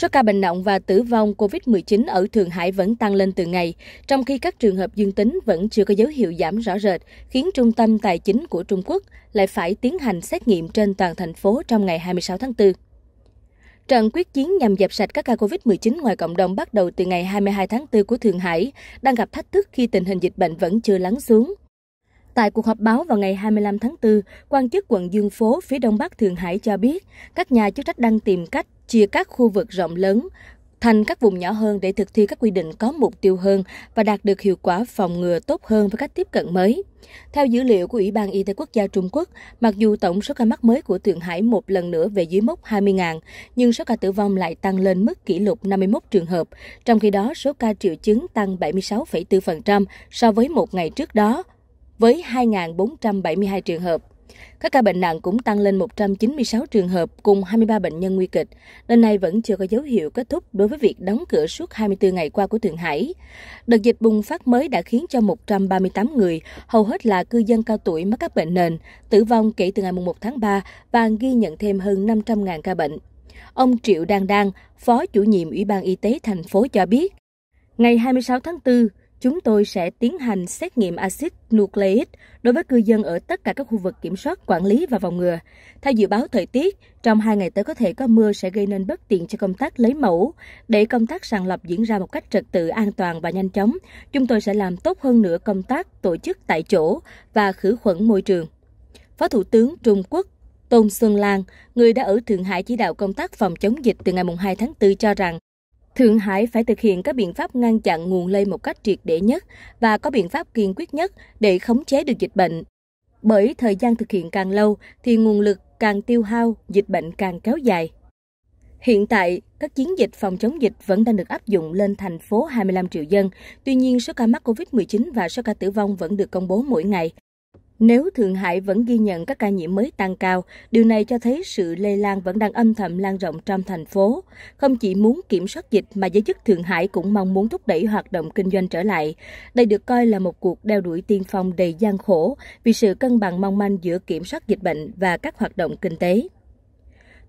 Số ca bệnh nặng và tử vong COVID-19 ở Thượng Hải vẫn tăng lên từng ngày, trong khi các trường hợp dương tính vẫn chưa có dấu hiệu giảm rõ rệt, khiến Trung tâm Tài chính của Trung Quốc lại phải tiến hành xét nghiệm trên toàn thành phố trong ngày 26 tháng 4. Trận quyết chiến nhằm dẹp sạch các ca COVID-19 ngoài cộng đồng bắt đầu từ ngày 22 tháng 4 của Thượng Hải đang gặp thách thức khi tình hình dịch bệnh vẫn chưa lắng xuống. Tại cuộc họp báo vào ngày 25 tháng 4, quan chức quận Dương Phố phía Đông Bắc Thượng Hải cho biết các nhà chức trách đang tìm cách chia các khu vực rộng lớn thành các vùng nhỏ hơn để thực thi các quy định có mục tiêu hơn và đạt được hiệu quả phòng ngừa tốt hơn với cách tiếp cận mới. Theo dữ liệu của Ủy ban Y tế Quốc gia Trung Quốc, mặc dù tổng số ca mắc mới của Thượng Hải một lần nữa về dưới mốc 20.000, nhưng số ca tử vong lại tăng lên mức kỷ lục 51 trường hợp, trong khi đó số ca triệu chứng tăng 76,4% so với một ngày trước đó với 2.472 trường hợp. Các ca bệnh nặng cũng tăng lên 196 trường hợp cùng 23 bệnh nhân nguy kịch. Đến nay vẫn chưa có dấu hiệu kết thúc đối với việc đóng cửa suốt 24 ngày qua của Thượng Hải. Đợt dịch bùng phát mới đã khiến cho 138 người, hầu hết là cư dân cao tuổi mắc các bệnh nền, tử vong kể từ ngày 1 tháng 3 và ghi nhận thêm hơn 500.000 ca bệnh. Ông Triệu Đan Đan, Phó chủ nhiệm Ủy ban Y tế thành phố cho biết, ngày 26 tháng 4, chúng tôi sẽ tiến hành xét nghiệm axit nucleic đối với cư dân ở tất cả các khu vực kiểm soát, quản lý và phòng ngừa. Theo dự báo thời tiết, trong hai ngày tới có thể có mưa sẽ gây nên bất tiện cho công tác lấy mẫu. Để công tác sàng lọc diễn ra một cách trật tự, an toàn và nhanh chóng, chúng tôi sẽ làm tốt hơn nữa công tác tổ chức tại chỗ và khử khuẩn môi trường. Phó Thủ tướng Trung Quốc Tôn Xuân Lan, người đã ở Thượng Hải chỉ đạo công tác phòng chống dịch từ ngày 2 tháng 4 cho rằng Thượng Hải phải thực hiện các biện pháp ngăn chặn nguồn lây một cách triệt để nhất và có biện pháp kiên quyết nhất để khống chế được dịch bệnh. Bởi thời gian thực hiện càng lâu thì nguồn lực càng tiêu hao, dịch bệnh càng kéo dài. Hiện tại, các chiến dịch phòng chống dịch vẫn đang được áp dụng lên thành phố 25 triệu dân. Tuy nhiên, số ca mắc COVID-19 và số ca tử vong vẫn được công bố mỗi ngày. Nếu Thượng Hải vẫn ghi nhận các ca nhiễm mới tăng cao, điều này cho thấy sự lây lan vẫn đang âm thầm lan rộng trong thành phố. Không chỉ muốn kiểm soát dịch mà giới chức Thượng Hải cũng mong muốn thúc đẩy hoạt động kinh doanh trở lại. Đây được coi là một cuộc đeo đuổi tiên phong đầy gian khổ vì sự cân bằng mong manh giữa kiểm soát dịch bệnh và các hoạt động kinh tế.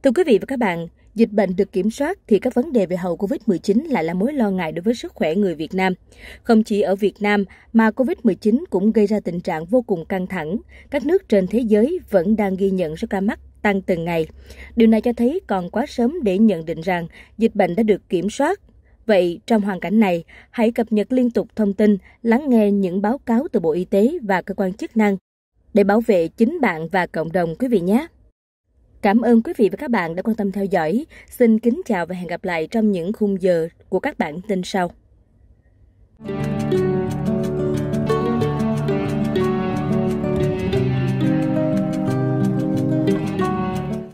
Thưa quý vị và các bạn, dịch bệnh được kiểm soát thì các vấn đề về hậu COVID-19 lại là mối lo ngại đối với sức khỏe người Việt Nam. Không chỉ ở Việt Nam mà COVID-19 cũng gây ra tình trạng vô cùng căng thẳng. Các nước trên thế giới vẫn đang ghi nhận số ca mắc tăng từng ngày. Điều này cho thấy còn quá sớm để nhận định rằng dịch bệnh đã được kiểm soát. Vậy, trong hoàn cảnh này, hãy cập nhật liên tục thông tin, lắng nghe những báo cáo từ Bộ Y tế và cơ quan chức năng để bảo vệ chính bạn và cộng đồng quý vị nhé. Cảm ơn quý vị và các bạn đã quan tâm theo dõi. Xin kính chào và hẹn gặp lại trong những khung giờ của các bản tin sau.